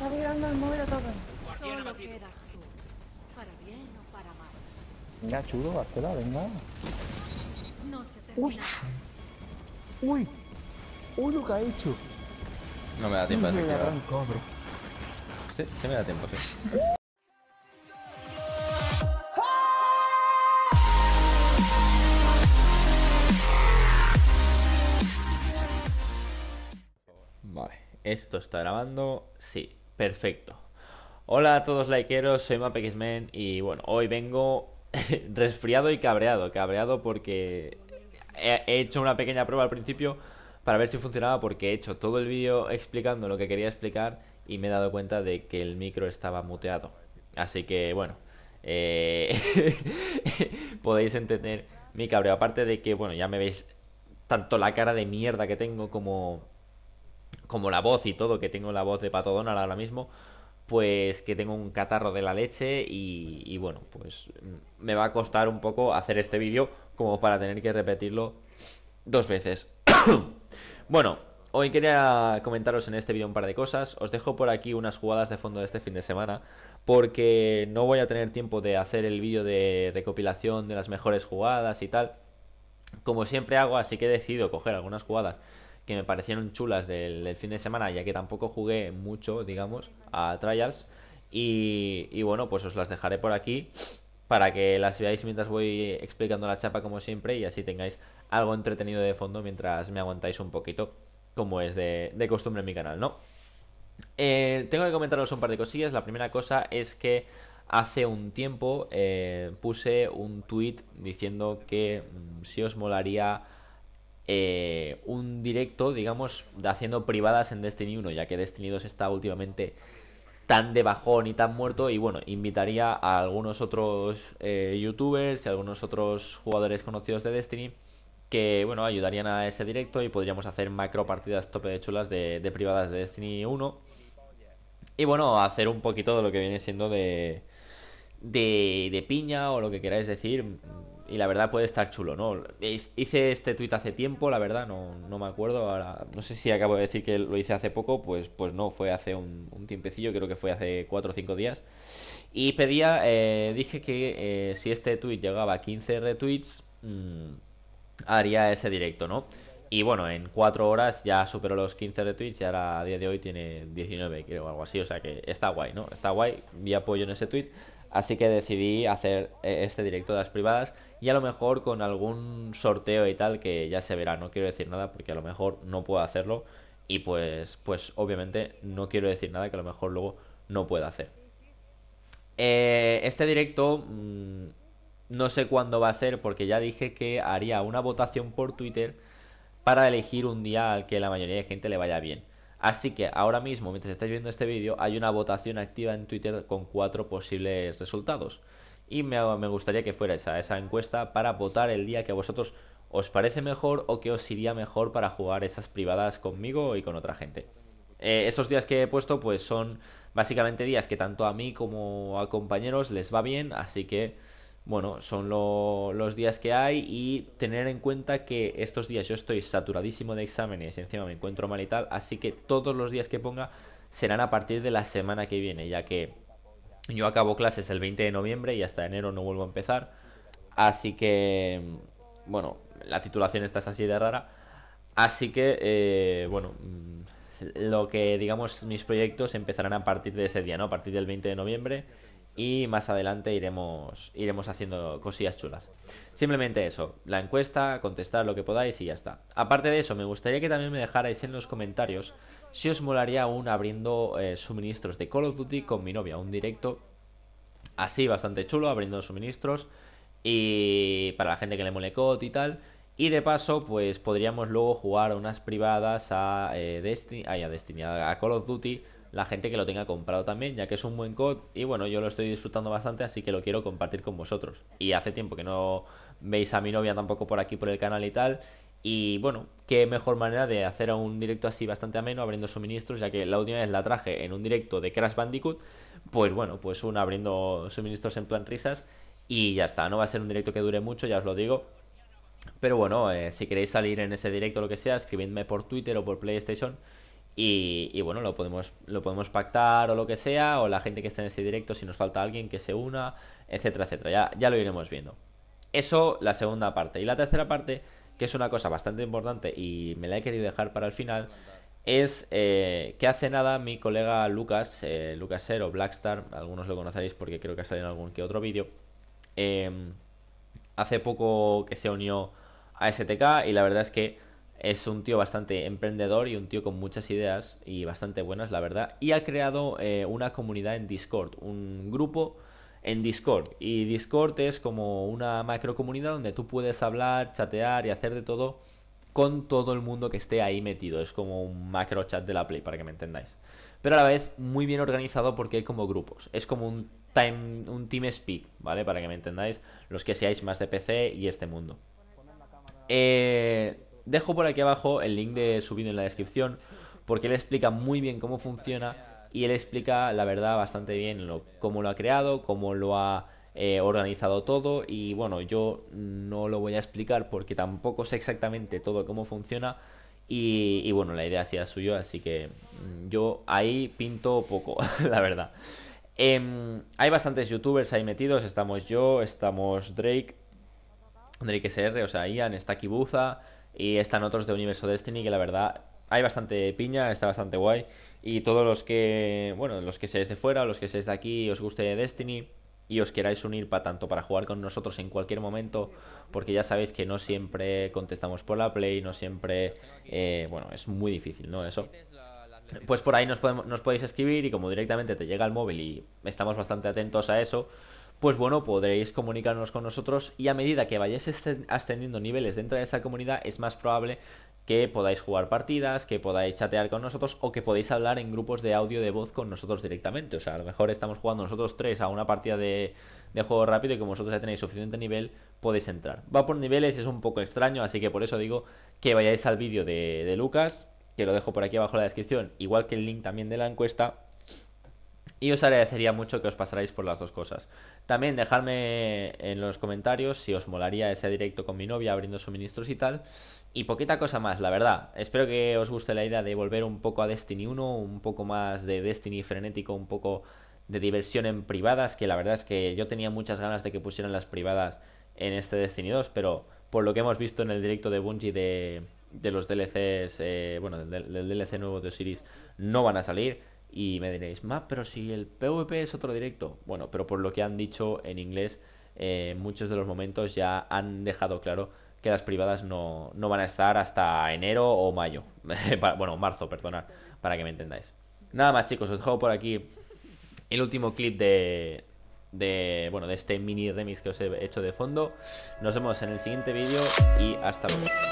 Está mirando el móvil a todo. Solo quedas tú. Para bien o para mal. Venga, chulo, Barcela, venga. No se Uy. Uy. Uy, lo que ha hecho. No me da tiempo de tirar. Sí, me da tiempo, sí. Vale, esto está grabando, sí. Perfecto. Hola a todos laikeros soy MapXmen y bueno, hoy vengo resfriado y cabreado. Cabreado porque he, hecho una pequeña prueba al principio para ver si funcionaba porque he hecho todo el vídeo explicando lo que quería explicar y me he dado cuenta de que el micro estaba muteado. Así que bueno, eh, podéis entender mi cabreo. Aparte de que, bueno, ya me veis tanto la cara de mierda que tengo como como la voz y todo, que tengo la voz de Pato Donald ahora mismo, pues que tengo un catarro de la leche y, bueno, pues me va a costar un poco hacer este vídeo como para tener que repetirlo dos veces. bueno, hoy quería comentaros en este vídeo un par de cosas. Os dejo por aquí unas jugadas de fondo de este fin de semana porque no voy a tener tiempo de hacer el vídeo de recopilación de las mejores jugadas y tal. Como siempre hago, así que he decidido coger algunas jugadas que me parecieron chulas del, fin de semana, ya que tampoco jugué mucho, digamos, a Trials. Y, bueno, pues os las dejaré por aquí para que las veáis mientras voy explicando la chapa como siempre y así tengáis algo entretenido de fondo mientras me aguantáis un poquito, como es de, costumbre en mi canal, ¿no? Eh, tengo que comentaros un par de cosillas. La primera cosa es que hace un tiempo eh, puse un tweet diciendo que mm, si os molaría eh, un directo, digamos, haciendo privadas en Destiny 1, ya que Destiny 2 está últimamente tan de bajón y tan muerto. Y bueno, invitaría a algunos otros eh, youtubers y a algunos otros jugadores conocidos de Destiny que, bueno, ayudarían a ese directo y podríamos hacer macro partidas tope de chulas de, privadas de Destiny 1. Y bueno, hacer un poquito de lo que viene siendo de, de, de piña o lo que queráis decir y la verdad puede estar chulo, ¿no? Hice este tuit hace tiempo, la verdad, no, no me acuerdo, ahora no sé si acabo de decir que lo hice hace poco, pues, pues no, fue hace un, tiempecillo, creo que fue hace 4 o 5 días. Y pedía, eh, dije que eh, si este tuit llegaba a 15 retweets, mm, haría ese directo, ¿no? Y bueno, en 4 horas ya superó los 15 retweets y ahora a día de hoy tiene 19, creo, algo así. O sea que está guay, ¿no? Está guay, vi apoyo en ese tuit Así que decidí hacer eh, este directo de las privadas y a lo mejor con algún sorteo y tal que ya se verá, no quiero decir nada porque a lo mejor no puedo hacerlo y pues, pues obviamente no quiero decir nada que a lo mejor luego no pueda hacer. Eh, este directo mm, no sé cuándo va a ser porque ya dije que haría una votación por Twitter para elegir un día al que la mayoría de gente le vaya bien. Así que ahora mismo, mientras estáis viendo este vídeo, hay una votación activa en Twitter con cuatro posibles resultados y me, gustaría que fuera esa, esa encuesta para votar el día que a vosotros os parece mejor o que os iría mejor para jugar esas privadas conmigo y con otra gente. Eh, esos días que he puesto pues son básicamente días que tanto a mí como a compañeros les va bien, así que bueno, son los días que hay y tener en cuenta que estos días yo estoy saturadísimo de exámenes y encima me encuentro mal y tal, así que todos los días que ponga serán a partir de la semana que viene, ya que yo acabo clases el 20 de noviembre y hasta enero no vuelvo a empezar. Así que, mm, bueno, la titulación esta es así de rara. Así que, eh, bueno, mm, lo que digamos mis proyectos empezarán a partir de ese día, ¿no? A partir del 20 de noviembre y más adelante iremos, iremos haciendo cosillas chulas. Simplemente eso, la encuesta, contestar lo que podáis y ya está. Aparte de eso, me gustaría que también me dejarais en los comentarios si os molaría un abriendo eh, suministros de Call of Duty con mi novia, un directo así bastante chulo, abriendo suministros y para la gente que le mole COD y tal. Y de paso, pues podríamos luego jugar unas privadas a, eh, Destiny, a Call of Duty la gente que lo tenga comprado también, ya que es un buen COD y bueno, yo lo estoy disfrutando bastante, así que lo quiero compartir con vosotros. Y hace tiempo que no veis a mi novia tampoco por aquí por el canal y tal. Y bueno, qué mejor manera de hacer un directo así bastante ameno, abriendo suministros, ya que la última vez la traje en un directo de Crash Bandicoot, pues bueno, pues un abriendo suministros en plan risas y ya está, no va a ser un directo que dure mucho, ya os lo digo, pero bueno, eh, si queréis salir en ese directo o lo que sea, escribidme por Twitter o por PlayStation y, bueno, lo podemos, lo podemos pactar o lo que sea, o la gente que está en ese directo, si nos falta alguien que se una, etcétera, etcétera. Ya, ya lo iremos viendo. Eso, la segunda parte. Y la tercera parte, que es una cosa bastante importante y me la he querido dejar para el final, es eh, que hace nada mi colega Lucas, eh, Lucas o Blackstar, algunos lo conoceréis porque creo que ha salido en algún que otro vídeo, em, hace poco que se unió a STK y la verdad es que es un tío bastante emprendedor y un tío con muchas ideas y bastante buenas, la verdad. Y ha creado eh, una comunidad en Discord, un grupo en Discord. Y Discord es como una macro comunidad donde tú puedes hablar, chatear y hacer de todo con todo el mundo que esté ahí metido. Es como un macro chat de la Play, para que me entendáis. Pero a la vez muy bien organizado porque hay como grupos. Es como un, time, un team speak, ¿vale? Para que me entendáis los que seáis más de PC y este mundo. Eh Dejo por aquí abajo el link de su en la descripción porque él explica muy bien cómo funciona y él explica, la verdad, bastante bien cómo lo ha creado, cómo lo ha eh, organizado todo y bueno, yo no lo voy a explicar porque tampoco sé exactamente todo cómo funciona y, bueno, la idea sí es suya, así que mm, yo ahí pinto poco, la verdad. Em, hay bastantes youtubers ahí metidos, estamos yo, estamos Drake, Drake SR, o sea, Ian, aquí Buza y están otros de Universo Destiny que la verdad hay bastante piña, está bastante guay. Y todos los que, bueno, los que seáis de fuera, los que seáis de aquí, os guste Destiny y os queráis unir para tanto para jugar con nosotros en cualquier momento, porque ya sabéis que no siempre contestamos por la play, no siempre, eh, bueno, es muy difícil, ¿no? Eso. Pues por ahí nos, podemos, nos podéis escribir y como directamente te llega al móvil y estamos bastante atentos a eso, pues bueno, podréis comunicarnos con nosotros y a medida que vayáis ascendiendo niveles dentro de esta comunidad es más probable que podáis jugar partidas, que podáis chatear con nosotros o que podáis hablar en grupos de audio de voz con nosotros directamente. O sea, a lo mejor estamos jugando nosotros tres a una partida de, juego rápido y como vosotros ya tenéis suficiente nivel, podéis entrar. Va por niveles, es un poco extraño, así que por eso digo que vayáis al vídeo de, de Lucas, que lo dejo por aquí abajo en la descripción, igual que el link también de la encuesta y os agradecería mucho que os pasarais por las dos cosas. También dejadme en los comentarios si os molaría ese directo con mi novia abriendo suministros y tal. Y poquita cosa más, la verdad. Espero que os guste la idea de volver un poco a Destiny 1, un poco más de Destiny frenético, un poco de diversión en privadas, que la verdad es que yo tenía muchas ganas de que pusieran las privadas en este Destiny 2, pero por lo que hemos visto en el directo de Bungie de, los DLCs, eh, bueno, del DLC nuevo de Osiris, no van a salir. Y me diréis, más, pero si el PvP es otro directo. Bueno, pero por lo que han dicho en inglés, eh, muchos de los momentos ya han dejado claro que las privadas no, van a estar hasta enero o mayo. bueno, marzo, perdonad, para que me entendáis. Nada más, chicos, os dejo por aquí el último clip de, de, bueno, de este mini remix que os he hecho de fondo. Nos vemos en el siguiente vídeo y hasta luego.